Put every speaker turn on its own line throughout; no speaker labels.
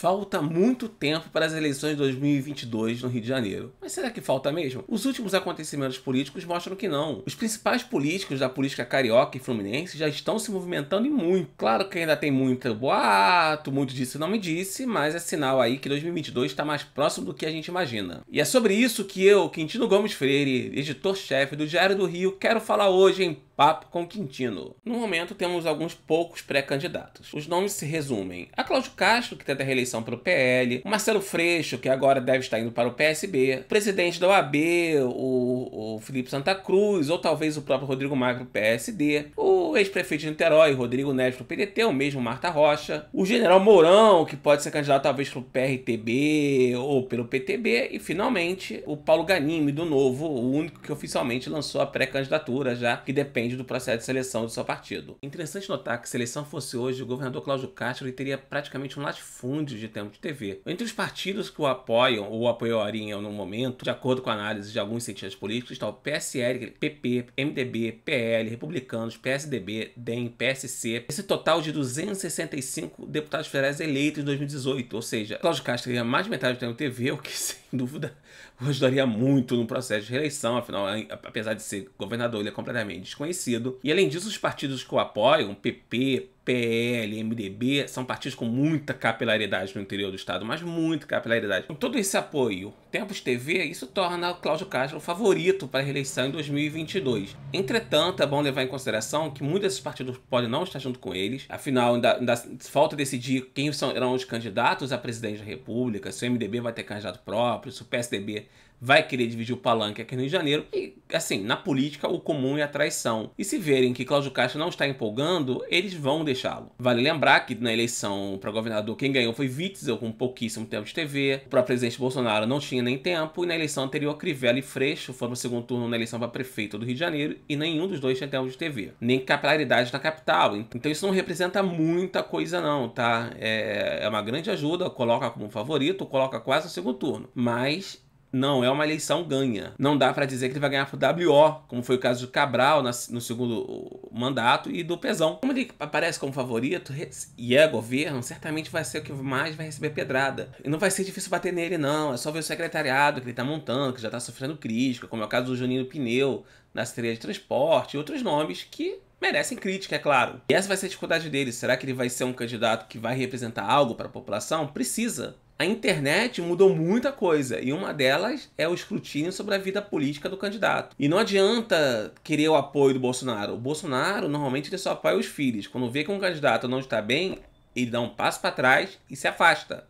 Falta muito tempo para as eleições de 2022 no Rio de Janeiro. Mas será que falta mesmo? Os últimos acontecimentos políticos mostram que não. Os principais políticos da política carioca e fluminense já estão se movimentando e muito. Claro que ainda tem muito boato, muito disso não me disse, mas é sinal aí que 2022 está mais próximo do que a gente imagina. E é sobre isso que eu, Quintino Gomes Freire, editor-chefe do Diário do Rio, quero falar hoje em Papo com Quintino. No momento temos alguns poucos pré-candidatos. Os nomes se resumem a Cláudio Castro, que tenta reeleição eleição pelo PL, o Marcelo Freixo, que agora deve estar indo para o PSB, o presidente da OAB, o, o Felipe Santa Cruz, ou talvez o próprio Rodrigo Magro PSD, o ex-prefeito de Niterói, Rodrigo Neves o PDT, o mesmo Marta Rocha, o general Mourão, que pode ser candidato talvez para o PRTB ou pelo PTB, e finalmente o Paulo Ganime, do Novo, o único que oficialmente lançou a pré-candidatura, já que depende do processo de seleção do seu partido. Interessante notar que se a eleição fosse hoje, o governador Cláudio Castro teria praticamente um latifúndio de tempo de TV. Entre os partidos que o apoiam ou apoiariam no momento, de acordo com a análise de alguns cientistas políticos, está o PSL, PP, MDB, PL, Republicanos, PSDB, DEM, PSC. Esse total de 265 deputados federais eleitos em 2018, ou seja, Cláudio Castro ganha mais de metade do tempo de TV, o que sem dúvida ajudaria muito no processo de reeleição, afinal, apesar de ser governador, ele é completamente desconhecido. E além disso, os partidos que o apoiam, PP, PL, MDB são partidos com muita capilaridade no interior do Estado, mas muita capilaridade. Então, todo esse apoio Tempos TV, isso torna Cláudio Castro favorito para a reeleição em 2022. Entretanto, é bom levar em consideração que muitos desses partidos podem não estar junto com eles, afinal, ainda, ainda falta decidir quem serão os candidatos a presidente da República, se o MDB vai ter candidato próprio, se o PSDB vai querer dividir o palanque aqui no Rio de Janeiro. E, assim, na política, o comum é a traição. E se verem que Cláudio Castro não está empolgando, eles vão deixá-lo. Vale lembrar que na eleição para governador, quem ganhou foi Witzel, com pouquíssimo tempo de TV. O próprio presidente Bolsonaro não tinha tinha nem tempo, e na eleição anterior, Crivella e Freixo foram no segundo turno na eleição para prefeito do Rio de Janeiro, e nenhum dos dois tinha tempo de TV, nem capilaridade na capital. Então isso não representa muita coisa não, tá? É, é uma grande ajuda, coloca como favorito, coloca quase no segundo turno. Mas não, é uma eleição ganha. Não dá para dizer que ele vai ganhar pro WO, como foi o caso do Cabral na, no segundo mandato e do Pezão. Como ele aparece como favorito e é governo, certamente vai ser o que mais vai receber pedrada. E não vai ser difícil bater nele, não. É só ver o secretariado que ele tá montando, que já tá sofrendo crítica, como é o caso do Juninho Pneu, na Secretaria de Transporte e outros nomes que merecem crítica, é claro. E essa vai ser a dificuldade dele. Será que ele vai ser um candidato que vai representar algo para a população? Precisa. A internet mudou muita coisa e uma delas é o escrutínio sobre a vida política do candidato. E não adianta querer o apoio do Bolsonaro. O Bolsonaro normalmente ele só apoia os filhos. Quando vê que um candidato não está bem, ele dá um passo para trás e se afasta.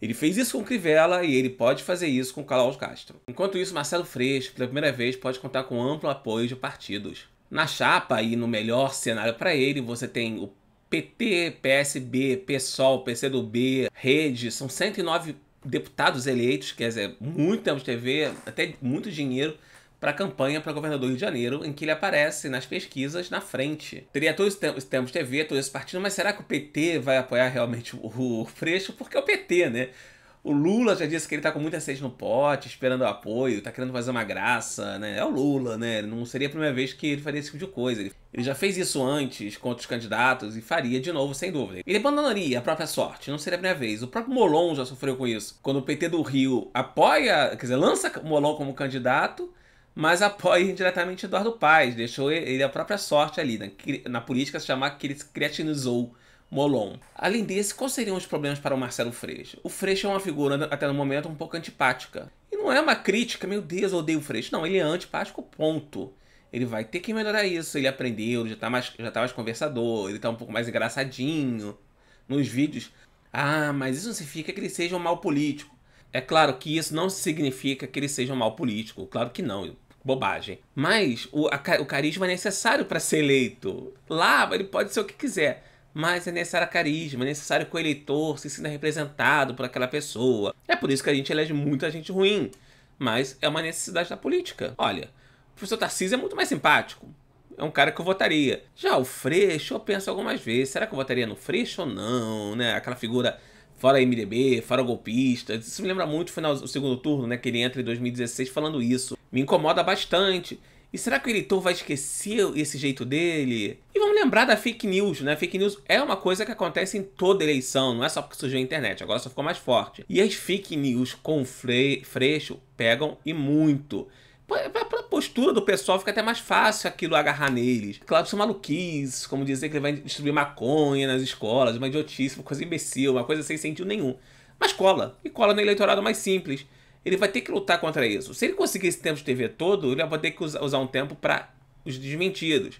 Ele fez isso com Crivella e ele pode fazer isso com Carlos Castro. Enquanto isso, Marcelo Freixo, pela primeira vez, pode contar com amplo apoio de partidos. Na chapa e no melhor cenário para ele, você tem o PT, PSB, PSOL, PCdoB, Rede, são 109 deputados eleitos, quer dizer, muito tempo de TV, até muito dinheiro para a campanha para governador do Rio de Janeiro, em que ele aparece nas pesquisas na frente. Teria todo esse tempo de TV, todo esse partido, mas será que o PT vai apoiar realmente o Freixo? Porque é o PT, né? O Lula já disse que ele tá com muita sede no pote, esperando apoio, tá querendo fazer uma graça, né? É o Lula, né? Não seria a primeira vez que ele faria esse tipo de coisa. Ele, já fez isso antes contra os candidatos e faria de novo, sem dúvida. Ele abandonaria a própria sorte, não seria a primeira vez. O próprio Molon já sofreu com isso. Quando o PT do Rio apoia, quer dizer, lança Molon como candidato, mas apoia indiretamente Eduardo Paes, deixou ele a própria sorte ali. Na, né? na política se chamar que ele se cretinizou Molon. Além desse, quais seriam os problemas para o Marcelo Freixo? O Freixo é uma figura, até no momento, um pouco antipática. E não é uma crítica, meu Deus, eu odeio o Freixo. Não, ele é antipático, ponto. Ele vai ter que melhorar isso, ele aprendeu, já tá mais, já tá mais conversador, ele tá um pouco mais engraçadinho nos vídeos. Ah, mas isso não significa que ele seja um mau político. É claro que isso não significa que ele seja um mau político, claro que não, bobagem. Mas o, a, o carisma é necessário para ser eleito. Lá ele pode ser o que quiser mas é necessário carisma, é necessário que o eleitor se sinta representado por aquela pessoa. É por isso que a gente elege muita gente ruim, mas é uma necessidade da política. Olha, o professor Tarcísio é muito mais simpático, é um cara que eu votaria. Já o Freixo, eu penso algumas vezes, será que eu votaria no Freixo ou não, né? Aquela figura fora MDB, fora golpista. Isso me lembra muito o final do segundo turno, né? Que ele entra em 2016 falando isso. Me incomoda bastante. E será que o editor vai esquecer esse jeito dele? E vamos lembrar da fake news, né? Fake news é uma coisa que acontece em toda eleição, não é só porque surgiu a internet, agora só ficou mais forte. E as fake news com fre freixo pegam e muito. É, pra postura do pessoal fica até mais fácil aquilo agarrar neles. Claro que são maluquices, como dizer que ele vai distribuir maconha nas escolas, uma idiotice, uma coisa imbecil, uma coisa sem sentido nenhum. Mas cola, e cola no eleitorado mais simples ele vai ter que lutar contra isso. Se ele conseguir esse tempo de TV todo, ele vai ter que usar um tempo para os desmentidos.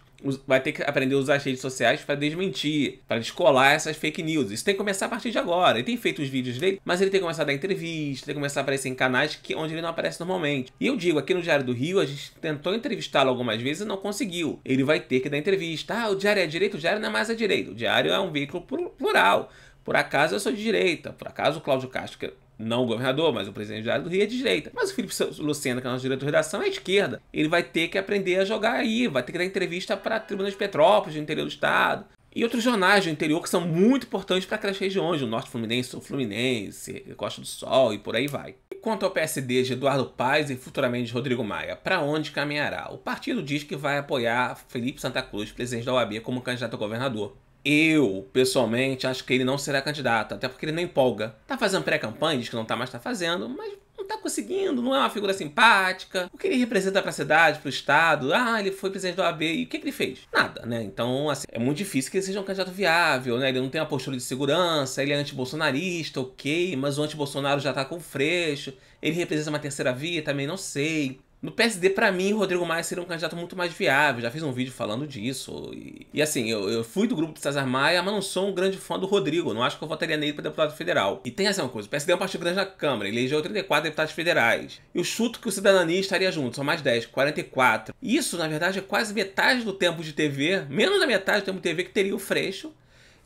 Vai ter que aprender a usar as redes sociais para desmentir, para descolar essas fake news. Isso tem que começar a partir de agora. Ele tem feito os vídeos dele, mas ele tem que começar a dar entrevista, tem que começar a aparecer em canais que, onde ele não aparece normalmente. E eu digo, aqui no Diário do Rio, a gente tentou entrevistá-lo algumas vezes e não conseguiu. Ele vai ter que dar entrevista. Ah, o Diário é direito, o Diário não é mais a direita. O Diário é um veículo plural. Por acaso eu sou de direita, por acaso o Cláudio Castro, que não o governador, mas o presidente do Rio é de direita. Mas o Felipe Lucena, que é o nosso diretor de redação, é esquerda. Ele vai ter que aprender a jogar aí, vai ter que dar entrevista para a Tribuna de Petrópolis, do interior do estado. E outros jornais do interior que são muito importantes para aquelas regiões, o Norte Fluminense, Sul Fluminense, Costa do Sol e por aí vai. E quanto ao PSD de Eduardo Paes e futuramente de Rodrigo Maia, para onde caminhará? O partido diz que vai apoiar Felipe Santa Cruz, presidente da OAB, como candidato a governador. Eu, pessoalmente, acho que ele não será candidato, até porque ele não empolga. Tá fazendo pré-campanha, diz que não tá mais tá fazendo, mas não tá conseguindo, não é uma figura simpática. O que ele representa para a cidade, para o estado? Ah, ele foi presidente da OAB e o que, que ele fez? Nada, né? Então, assim, é muito difícil que ele seja um candidato viável, né? Ele não tem uma postura de segurança, ele é antibolsonarista, ok, mas o anti-Bolsonaro já tá com freixo. Ele representa uma terceira via, também não sei. No PSD, para mim, Rodrigo Maia seria um candidato muito mais viável. Já fiz um vídeo falando disso. E, e assim, eu, eu, fui do grupo de César Maia, mas não sou um grande fã do Rodrigo. Não acho que eu votaria nele para deputado federal. E tem essa assim coisa. O PSD é um partido grande na Câmara. Elegeu 34 deputados federais. e o chuto que o Cidadania estaria junto. São mais 10, 44. Isso, na verdade, é quase metade do tempo de TV. Menos da metade do tempo de TV que teria o Freixo.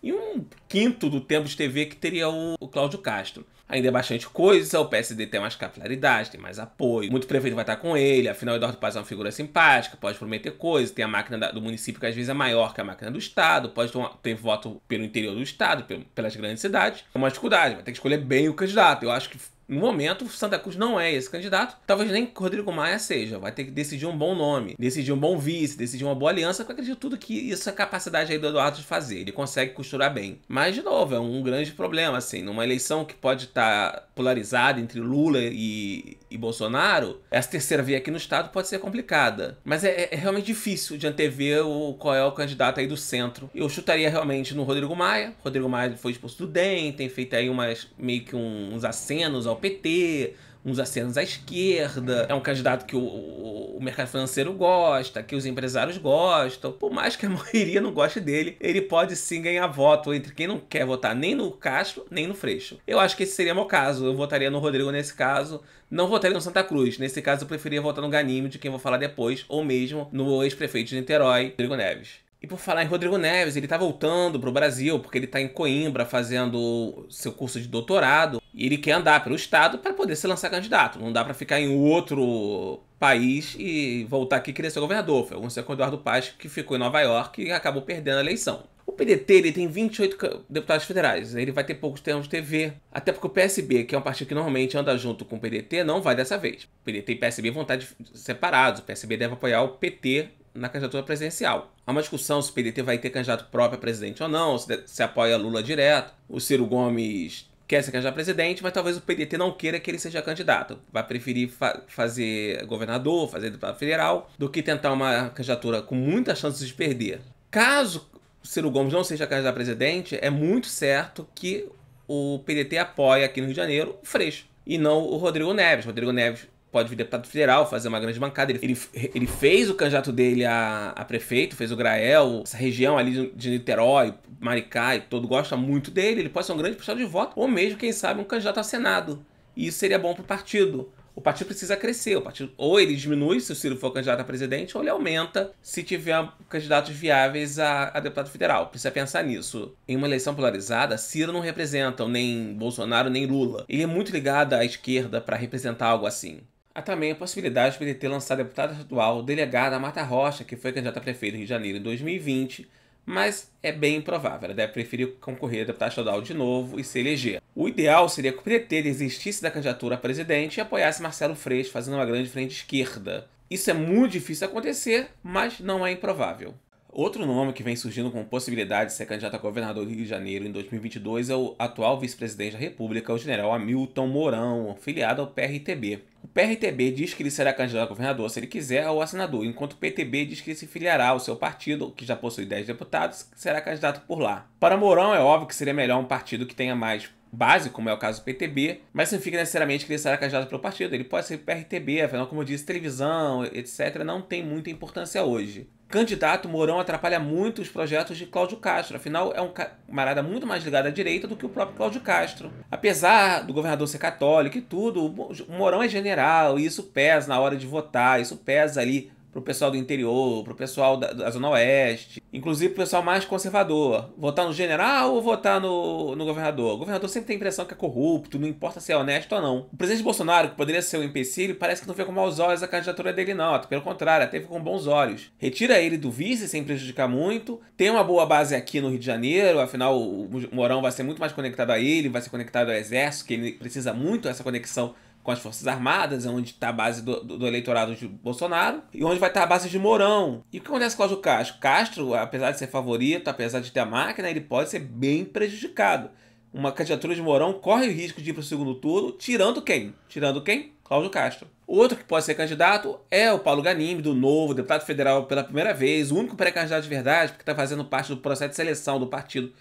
E um quinto do tempo de TV que teria o, o Cláudio Castro ainda é bastante coisa, o PSD tem mais capilaridade, tem mais apoio, muito prefeito vai estar com ele, afinal Eduardo Paz é uma figura simpática, pode prometer coisas tem a máquina do município que às vezes é maior que a máquina do estado, pode ter voto pelo interior do estado, pelas grandes cidades. É uma dificuldade, vai ter que escolher bem o candidato. Eu acho que no momento, Santa Cruz não é esse candidato. Talvez nem Rodrigo Maia seja. Vai ter que decidir um bom nome, decidir um bom vice, decidir uma boa aliança, porque eu acredito tudo que isso é capacidade aí do Eduardo de fazer. Ele consegue costurar bem. Mas, de novo, é um grande problema, assim. Numa eleição que pode estar tá polarizada entre Lula e, e Bolsonaro, essa terceira via aqui no Estado pode ser complicada. Mas é, é realmente difícil de antever o, qual é o candidato aí do centro. Eu chutaria realmente no Rodrigo Maia. Rodrigo Maia foi expulso do DEM, tem feito aí umas, meio que uns acenos ao ao PT, uns acenos à esquerda, é um candidato que o, o, mercado financeiro gosta, que os empresários gostam. Por mais que a maioria não goste dele, ele pode sim ganhar voto entre quem não quer votar nem no Castro, nem no Freixo. Eu acho que esse seria o meu caso. Eu votaria no Rodrigo nesse caso, não votaria no Santa Cruz. Nesse caso, eu preferia votar no Ganime, de quem vou falar depois, ou mesmo no ex-prefeito de Niterói, Rodrigo Neves. E por falar em Rodrigo Neves, ele está voltando para o Brasil, porque ele está em Coimbra fazendo seu curso de doutorado. E ele quer andar pelo Estado para poder se lançar candidato. Não dá para ficar em outro país e voltar aqui e querer ser governador. Foi aconteceu com o Eduardo Paz, que ficou em Nova York e acabou perdendo a eleição. O PDT ele tem 28 deputados federais, ele vai ter poucos termos de TV. Até porque o PSB, que é um partido que normalmente anda junto com o PDT, não vai dessa vez. O PDT e o PSB vão estar separados. O PSB deve apoiar o PT na candidatura presidencial. Há uma discussão se o PDT vai ter candidato próprio a presidente ou não, se, se apoia Lula direto. O Ciro Gomes quer se candidato a presidente, mas talvez o PDT não queira que ele seja candidato. Vai preferir fa fazer governador, fazer deputado federal, do que tentar uma candidatura com muitas chances de perder. Caso Ciro Gomes não seja candidato a presidente, é muito certo que o PDT apoia aqui no Rio de Janeiro o Freixo e não o Rodrigo Neves. O Rodrigo Neves pode vir deputado federal, fazer uma grande bancada. Ele, ele, ele fez o candidato dele a, a, prefeito, fez o Grael, essa região ali de Niterói, Maricá e todo gosta muito dele. Ele pode ser um grande puxado de voto, ou mesmo, quem sabe, um candidato a Senado. E isso seria bom para o partido. O partido precisa crescer. O partido, ou ele diminui se o Ciro for candidato a presidente, ou ele aumenta se tiver candidatos viáveis a, a deputado federal. Precisa pensar nisso. Em uma eleição polarizada, Ciro não representa nem Bolsonaro nem Lula. Ele é muito ligado à esquerda para representar algo assim. Há também a possibilidade de PDT lançar a deputada estadual delegada Marta Rocha, que foi candidata a prefeita em Janeiro de 2020, mas é bem improvável. Ela deve preferir concorrer a deputada estadual de novo e se eleger. O ideal seria que o PDT desistisse da candidatura a presidente e apoiasse Marcelo Freixo, fazendo uma grande frente esquerda. Isso é muito difícil acontecer, mas não é improvável. Outro nome que vem surgindo com possibilidade de ser candidato a governador do Rio de Janeiro em 2022 é o atual vice-presidente da República, o general Hamilton Mourão, filiado ao PRTB. O PRTB diz que ele será candidato a governador se ele quiser ou a senador, enquanto o PTB diz que se filiará ao seu partido, que já possui 10 deputados, será candidato por lá. Para Mourão, é óbvio que seria melhor um partido que tenha mais base, como é o caso do PTB, mas não significa necessariamente que ele será cajado pelo partido. Ele pode ser PRTB, afinal, como eu disse, televisão, etc., não tem muita importância hoje. Candidato Mourão atrapalha muito os projetos de Cláudio Castro, afinal é um camarada muito mais ligado à direita do que o próprio Cláudio Castro. Apesar do governador ser católico e tudo, o Mourão é general e isso pesa na hora de votar, isso pesa ali pro pessoal do interior, pro pessoal da, da Zona Oeste, inclusive pro pessoal mais conservador. Votar no general ou votar no, no governador? O governador sempre tem a impressão que é corrupto, não importa se é honesto ou não. O presidente Bolsonaro, que poderia ser um empecilho, parece que não vê com maus olhos a candidatura dele, não. Pelo contrário, até vê com bons olhos. Retira ele do vice sem prejudicar muito, tem uma boa base aqui no Rio de Janeiro, afinal o Mourão vai ser muito mais conectado a ele, vai ser conectado ao exército, que ele precisa muito dessa conexão com as Forças Armadas, é onde está a base do, do, do, eleitorado de Bolsonaro, e onde vai estar tá a base de Mourão. E o que acontece com o Cláudio Castro? Castro, apesar de ser favorito, apesar de ter a máquina, ele pode ser bem prejudicado. Uma candidatura de Mourão corre o risco de ir para o segundo turno, tirando quem? Tirando quem? Cláudio Castro. Outro que pode ser candidato é o Paulo Ganime, do Novo, deputado federal pela primeira vez, o único pré-candidato de verdade, porque está fazendo parte do processo de seleção do partido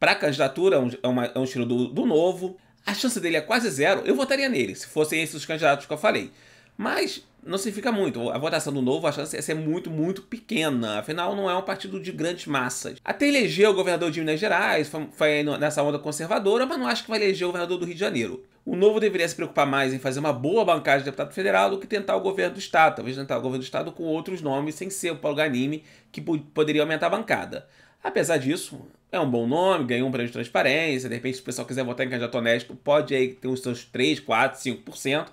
para a candidatura, é um, é, é um estilo do, do novo a chance dele é quase zero, eu votaria nele, se fossem esses os candidatos que eu falei. Mas não significa muito. A votação do Novo, a chance é muito, muito pequena. Afinal, não é um partido de grandes massas. Até eleger o governador de Minas Gerais, foi nessa onda conservadora, mas não acho que vai eleger o governador do Rio de Janeiro. O Novo deveria se preocupar mais em fazer uma boa bancada de deputado federal do que tentar o governo do Estado. Talvez tentar o governo do Estado com outros nomes, sem ser o Paulo Ganime, que poderia aumentar a bancada. Apesar disso, é um bom nome, ganhou um prêmio de transparência. De repente, se o pessoal quiser votar em candidato honesto, pode aí ter os seus 3, 4, 5%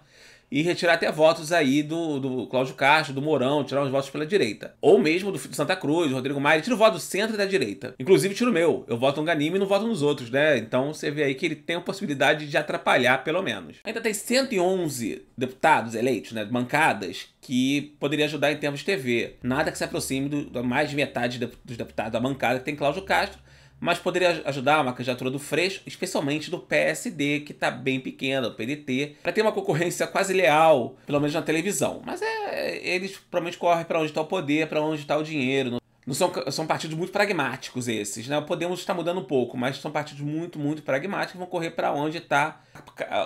e retirar até votos aí do, do Cláudio Castro, do Mourão, tirar uns votos pela direita. Ou mesmo do, Santa Cruz, do Rodrigo Maia, tira o voto do centro e da direita. Inclusive, tiro o meu. Eu voto no Ganime e não voto nos outros, né? Então você vê aí que ele tem a possibilidade de atrapalhar, pelo menos. Ainda tem 111 deputados eleitos, né? Bancadas que poderia ajudar em termos de TV. Nada que se aproxime do, do mais de metade dos deputados da bancada que tem Cláudio Castro, mas poderia ajudar uma candidatura do Freixo, especialmente do PSD, que está bem pequena, do PDT, para ter uma concorrência quase leal, pelo menos na televisão. Mas é, eles provavelmente correm para onde está o poder, para onde está o dinheiro. Não, são, são partidos muito pragmáticos esses, né? O Podemos está mudando um pouco, mas são partidos muito, muito pragmáticos que vão correr para onde está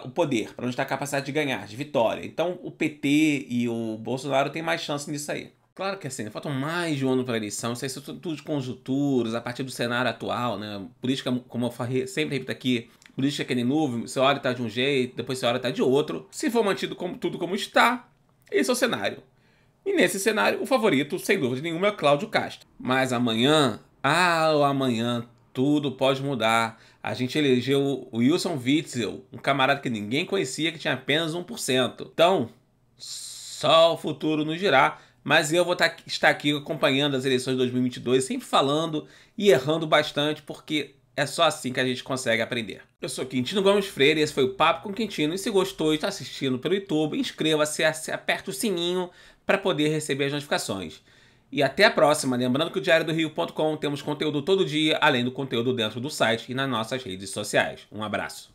o poder, para onde está a capacidade de ganhar, de vitória. Então o PT e o Bolsonaro têm mais chance nisso aí. Claro que é assim, né? faltam mais de um ano para a eleição, isso é tudo de conjunturas, a partir do cenário atual, né? Política, como eu sempre repito aqui, política é que nem nuvem, você hora está de um jeito, depois você hora está de outro. Se for mantido como, tudo como está, esse é o cenário. E nesse cenário, o favorito, sem dúvida nenhuma, é o Cláudio Castro. Mas amanhã, ah, amanhã, tudo pode mudar. A gente elegeu o Wilson Witzel, um camarada que ninguém conhecia, que tinha apenas 1%. Então, só o futuro nos dirá mas eu vou tá estar aqui acompanhando as eleições de 2022, sempre falando e errando bastante, porque é só assim que a gente consegue aprender. Eu sou Quintino Gomes Freire, esse foi o Papo com Quintino, e se gostou e está assistindo pelo YouTube, inscreva-se, aperta o sininho para poder receber as notificações. E até a próxima, lembrando que o Diário do Rio.com temos conteúdo todo dia, além do conteúdo dentro do site e nas nossas redes sociais. Um abraço.